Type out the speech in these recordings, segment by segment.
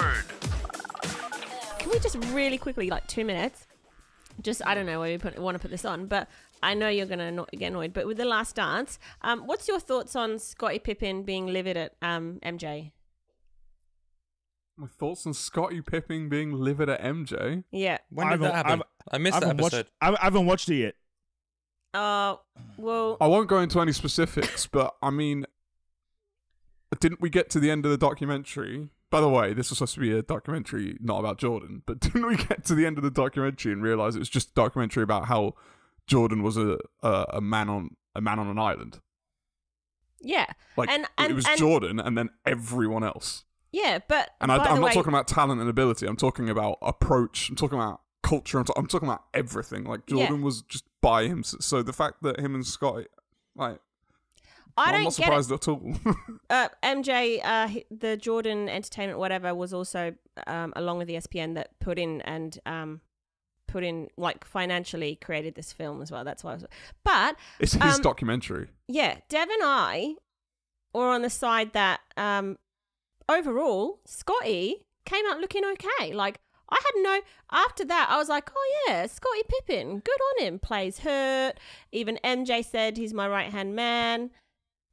word. Can we just really quickly, like two minutes? Just I don't know why you put, want to put this on, but I know you're gonna not get annoyed. But with the last dance, um, what's your thoughts on Scotty Pippen being livid at um, MJ? My thoughts on Scotty Pippen being livid at MJ. Yeah, when did that happen? I've, I missed I that episode. Watched, I haven't watched it yet. Uh, well, I won't go into any specifics, but I mean, didn't we get to the end of the documentary by the way, this was supposed to be a documentary not about Jordan, but didn't we get to the end of the documentary and realize it was just a documentary about how Jordan was a a, a man on a man on an island? Yeah, like and, and it was and, Jordan, and then everyone else. Yeah, but and I, am not way, talking about talent and ability. I'm talking about approach. I'm talking about culture. I'm, t- I'm talking about everything. Like Jordan yeah. was just by him. So the fact that him and Scott, like I don't I'm not surprised at all. uh, MJ, uh, the Jordan Entertainment, whatever, was also um, along with the ESPN that put in and um, put in like financially created this film as well. That's why. I was, but it's his um, documentary. Yeah, Dev and I were on the side that um, overall Scotty came out looking okay. Like I had no. After that, I was like, oh yeah, Scotty Pippin, good on him. Plays hurt. Even MJ said he's my right hand man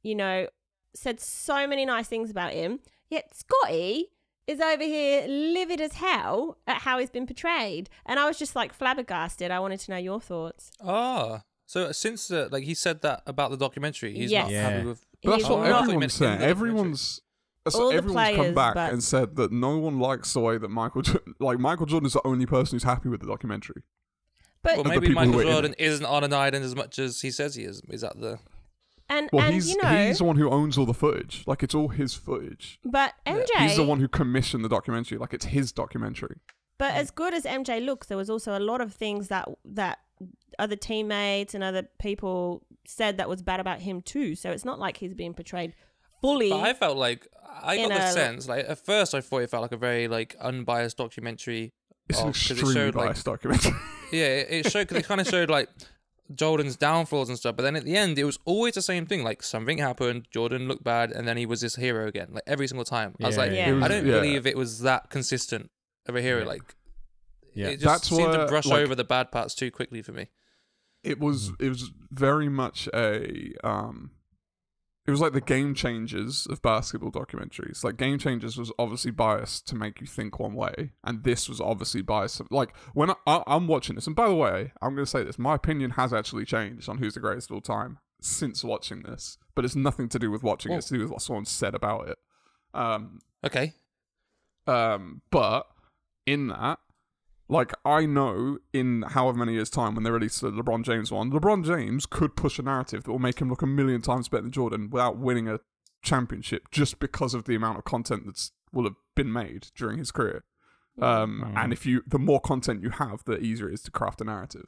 you know, said so many nice things about him. Yet Scotty is over here livid as hell at how he's been portrayed. And I was just like flabbergasted. I wanted to know your thoughts. Ah. So uh, since uh, like he said that about the documentary, he's yes. not yeah. happy with. But that's what everyone's saying. Everyone's so everyone's players, come back but... and said that no one likes the way that Michael, like Michael Jordan, is the only person who's happy with the documentary. But well, maybe Michael Jordan isn't on an island as much as he says he is. Is that the and, well, and, he's, you know, he's the one who owns all the footage. Like, it's all his footage. But MJ. He's the one who commissioned the documentary. Like, it's his documentary. But as good as MJ looks, there was also a lot of things that that other teammates and other people said that was bad about him too. So it's not like he's being portrayed fully. But I felt like I got the sense. Like at first, I thought it felt like a very like unbiased documentary. It's of, an extremely it showed, biased like, documentary. yeah, it, it showed because it kind of showed like Jordan's downfalls and stuff. But then at the end, it was always the same thing. Like something happened, Jordan looked bad, and then he was this hero again. Like every single time, I was like, yeah. Was, I don't yeah. believe it was that consistent of a hero. Like, yeah, it just That's seemed where, to brush like, over the bad parts too quickly for me. It was mm. it was very much a um it was like the game changers of basketball documentaries. Like game changers was obviously biased to make you think one way, and this was obviously biased. like when I, am watching this, and by the way, I'm going to say this: my opinion has actually changed on who's the greatest of all time since watching this, but it's nothing to do with watching it. Oh. It's to do with what someone said about it. Um, okay. Um, but in that, like, I know in however many years' time when they release the LeBron James one, LeBron James could push a narrative that will make him look a million times better than Jordan without winning a championship just because of the amount of content that's will have been made during his career. Um, mm. And if you, the more content you have, the easier it is to craft a narrative.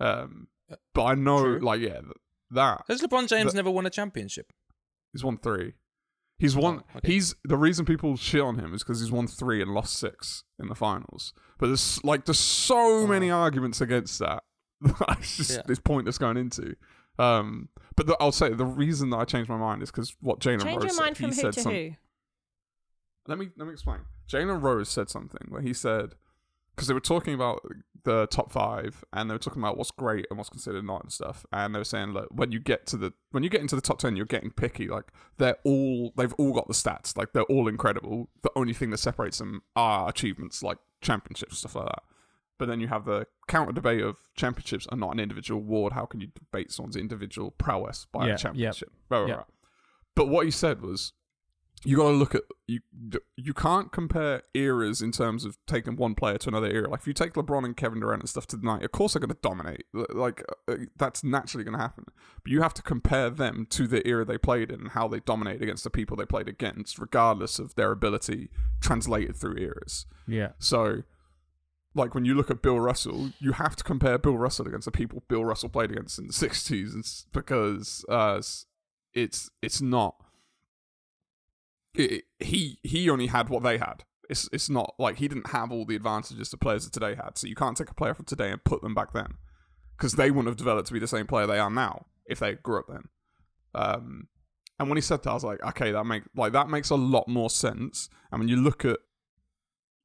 Um, but I know, True. like, yeah, that. Has LeBron James that, never won a championship? He's won three. He's won. Oh, okay. He's the reason people shit on him is because he's won three and lost six in the finals. But there's like there's so oh. many arguments against that. it's just yeah. going into. Um, but the, I'll say the reason that I changed my mind is because what Jalen Rose your mind said, from who to who. Let me let me explain. Jalen Rose said something where he said because they were talking about the top five and they were talking about what's great and what's considered not and stuff and they were saying like when you get to the when you get into the top 10 you're getting picky like they're all they've all got the stats like they're all incredible the only thing that separates them are achievements like championships stuff like that but then you have the counter debate of championships are not an individual award how can you debate someone's individual prowess by yeah, a championship yeah, right, right, yeah. right. but what he said was you got to look at you. You can't compare eras in terms of taking one player to another era. Like if you take LeBron and Kevin Durant and stuff to tonight, of course they're going to dominate. Like uh, that's naturally going to happen. But you have to compare them to the era they played in and how they dominate against the people they played against, regardless of their ability translated through eras. Yeah. So, like when you look at Bill Russell, you have to compare Bill Russell against the people Bill Russell played against in the '60s, because uh, it's it's not it, he he only had what they had. It's it's not like he didn't have all the advantages the players of today had. So you can't take a player from today and put them back then, because they wouldn't have developed to be the same player they are now if they grew up then. Um, and when he said that, I was like, okay, that make like that makes a lot more sense. I mean, you look at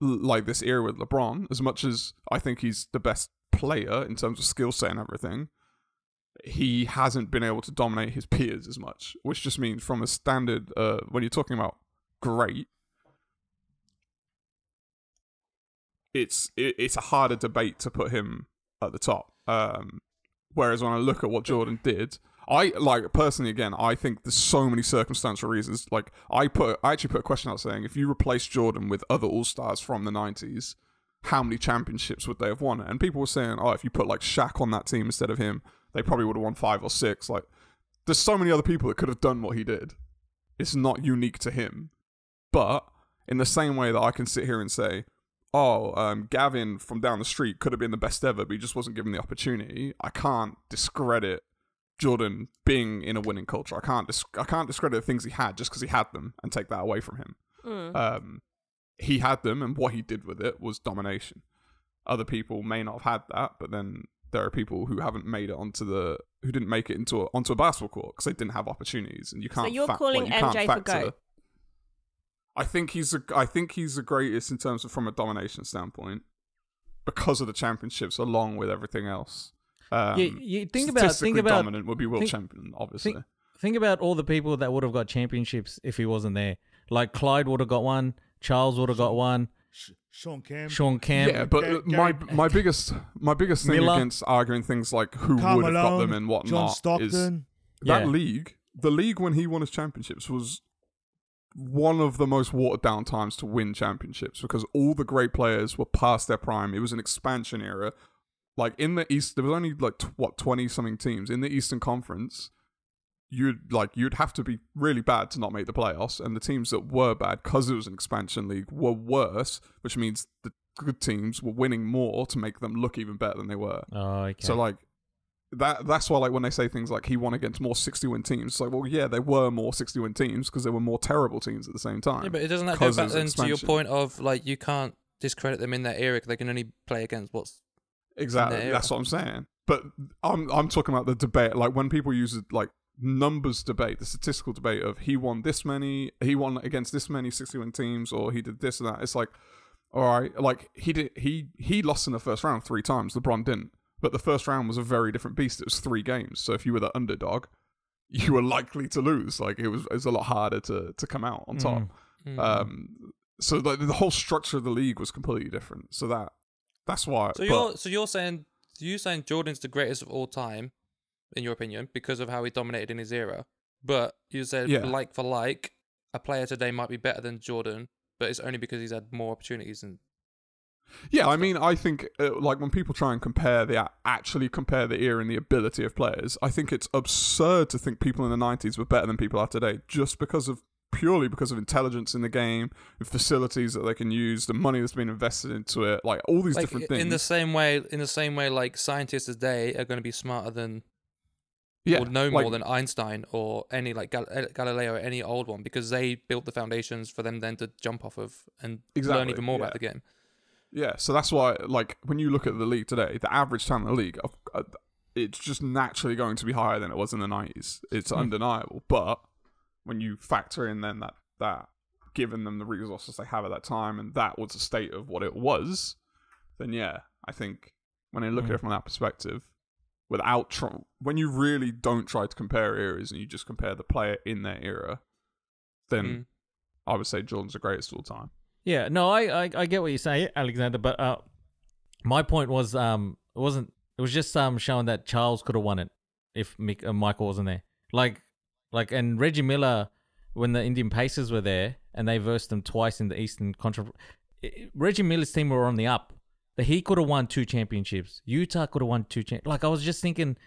like this era with LeBron, as much as I think he's the best player in terms of skill set and everything, he hasn't been able to dominate his peers as much, which just means from a standard, uh, when you're talking about great. It's it, it's a harder debate to put him at the top. Um, whereas when I look at what Jordan did, I like personally again, I think there's so many circumstantial reasons. Like I put I actually put a question out saying if you replace Jordan with other all stars from the nineties, how many championships would they have won? And people were saying, Oh, if you put like Shaq on that team instead of him, they probably would have won five or six. Like there's so many other people that could have done what he did. It's not unique to him. But in the same way that I can sit here and say, oh, um, Gavin from down the street could have been the best ever, but he just wasn't given the opportunity. I can't discredit Jordan being in a winning culture. I can't dis- I can't discredit the things he had just because he had them and take that away from him. Mm. Um, he had them, and what he did with it was domination. Other people may not have had that, but then there are people who haven't made it onto the who didn't make it into a, onto a basketball court because they didn't have opportunities, and you can't. So you're fa- calling like, you MJ for goat. I think he's a, I think he's the greatest in terms of from a domination standpoint because of the championships, along with everything else. Um, you, you think about think about dominant would be world think, champion, obviously. Think, think about all the people that would have got championships if he wasn't there. Like Clyde would have got one, Charles would have got one. Sean Camp. Sean Camp. Yeah, but my my biggest my biggest thing Miller. against arguing things like who Carl would have Malone, got them and whatnot John Stockton. is that yeah. league. The league when he won his championships was one of the most watered down times to win championships because all the great players were past their prime. It was an expansion era. Like in the East, there was only like t- what twenty something teams in the Eastern Conference. You'd like you'd have to be really bad to not make the playoffs, and the teams that were bad because it was an expansion league were worse, which means the good teams were winning more to make them look even better than they were. Oh, okay. So like that that's why like when they say things like he won against more sixty one teams it's like well yeah there were more sixty one teams because there were more terrible teams at the same time yeah but it doesn't that go back then to your point of like you can't discredit them in that era because they can only play against what's exactly that's what i'm saying but i'm i'm talking about the debate like when people use like numbers debate the statistical debate of he won this many he won against this many sixty one teams or he did this and that it's like all right like he did he he lost in the first round three times lebron didn't but the first round was a very different beast. It was three games. So if you were the underdog, you were likely to lose. Like it was, it was a lot harder to to come out on top. Mm. mm. Um, so like the whole structure of the league was completely different. So that that's why. So you're but, so you're saying you saying Jordan's the greatest of all time, in your opinion, because of how he dominated in his era. But you said yeah. like for like, a player today might be better than Jordan, but it's only because he's had more opportunities and yeah, I mean, I think uh, like when people try and compare the actually compare the ear and the ability of players, I think it's absurd to think people in the '90s were better than people are today just because of purely because of intelligence in the game, the facilities that they can use, the money that's been invested into it, like all these like, different things. In the same way, in the same way, like scientists today are going to be smarter than, yeah, or know like, more than Einstein or any like Gal- uh, Galileo, or any old one, because they built the foundations for them then to jump off of and exactly, learn even more yeah. about the game. Yeah, so that's why, like, when you look at the league today, the average time in the league, uh, it's just naturally going to be higher than it was in the nineties. It's hmm. undeniable. But when you factor in then that that given them the resources they have at that time, and that was the state of what it was, then yeah, I think when I look mm. at hmm. it from that perspective, without tr- when you really don't try to compare eras and you just compare the player in their era, then mm. I would say Jordan's the greatest of all time. Yeah, no, I, I, I get what you say, Alexander, but uh, my point was um it wasn't it was just um showing that Charles could have won it if Mick, uh, Michael wasn't there. Like like and Reggie Miller when the Indian Pacers were there and they versed them twice in the Eastern Contra Reggie Miller's team were on the up. That he could have won two championships. Utah could have won two Like I was just thinking,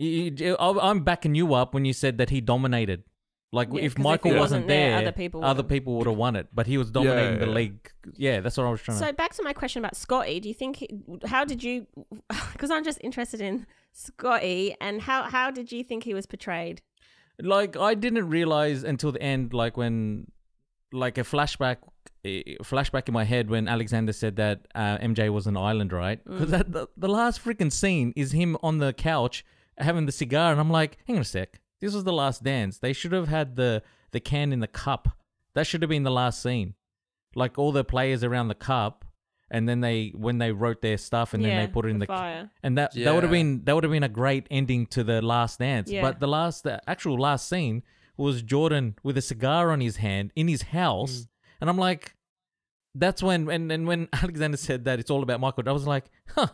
I'm backing you up when you said that he dominated. Like Yeah, if Michael wasn't there, there, other people other would've- people would have won it, but he was dominating the yeah. league. Yeah, that's what I was trying So to. back to my question about Scotty. Do you think? How did you? Because I'm just interested in Scotty and how how did you think he was portrayed? Like I didn't realize until the end, like when, like a flashback, flashback in my head when Alexander said that uh, MJ was an island, right? Because mm. the, the last freaking scene is him on the couch having the cigar, and I'm like, hang on a sec, this was the last dance. They should have had the the can in the cup. That should have been the last scene. Like all the players around the cup and then they when they wrote their stuff and yeah, then they put it in the, the fire. and that yeah. that would have been that would have been a great ending to the last dance. Yeah. But the last the actual last scene was Jordan with a cigar on his hand in his house mm. and I'm like that's when and, and when Alexander said that it's all about Michael I was like, "Huh,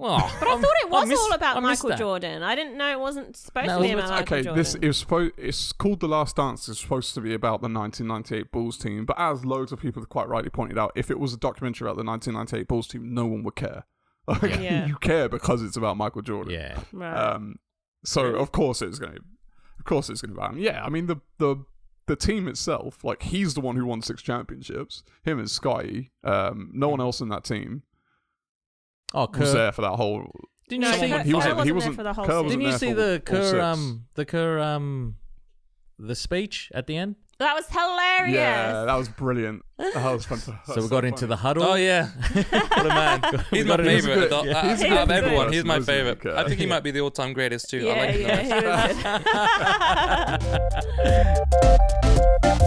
but I i thought it was missed, all about Michael that. Jordan. I didn't know it wasn't supposed no, to be about okay, Michael Jordan. This is It's called the Last Dance. It's supposed to be about the 1998 Bulls team. But as loads of people have quite rightly pointed out, if it was a documentary about the 1998 Bulls team, no one would care. Like, yeah. you care because it's about Michael Jordan. Yeah. Right. Um, so of course it's going to, of course it's going to be about him. Yeah. I mean the the the team itself, like he's the one who won six championships. Him and Scottie. Um, no one else in that team. Oh, Kerr. was there for that whole. Didn't you see, Someone- he wasn't. He wasn't. there for the whole Didn't you see the Kerr um the Kerr um the speech at the end? That was hilarious. Yeah, that was brilliant. That was fantastic. so we got into the huddle. Oh yeah, what a man! he's my favorite. he's a out of everyone, he's my favorite. I think he might be the all-time greatest too. I Yeah, like him. yeah, he was good.